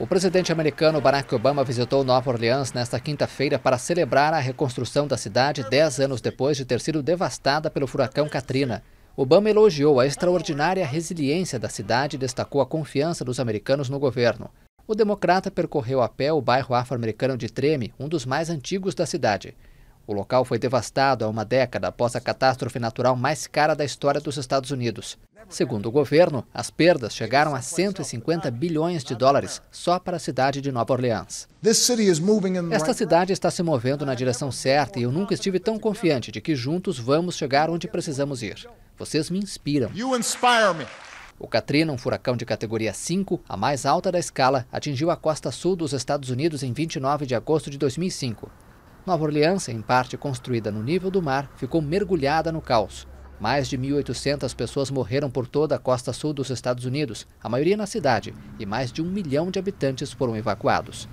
O presidente americano Barack Obama visitou Nova Orleans nesta quinta-feira para celebrar a reconstrução da cidade dez anos depois de ter sido devastada pelo furacão Katrina. Obama elogiou a extraordinária resiliência da cidade e destacou a confiança dos americanos no governo. O democrata percorreu a pé o bairro afro-americano de Treme, um dos mais antigos da cidade. O local foi devastado há uma década após a catástrofe natural mais cara da história dos Estados Unidos. Segundo o governo, as perdas chegaram a 150 bilhões de dólares só para a cidade de Nova Orleans. Esta cidade está se movendo na direção certa e eu nunca estive tão confiante de que juntos vamos chegar onde precisamos ir. Vocês me inspiram. O Katrina, um furacão de categoria 5, a mais alta da escala, atingiu a costa sul dos Estados Unidos em 29 de agosto de 2005. Nova Orleans, em parte construída no nível do mar, ficou mergulhada no caos. Mais de 1.800 pessoas morreram por toda a costa sul dos Estados Unidos, a maioria na cidade, e mais de um milhão de habitantes foram evacuados.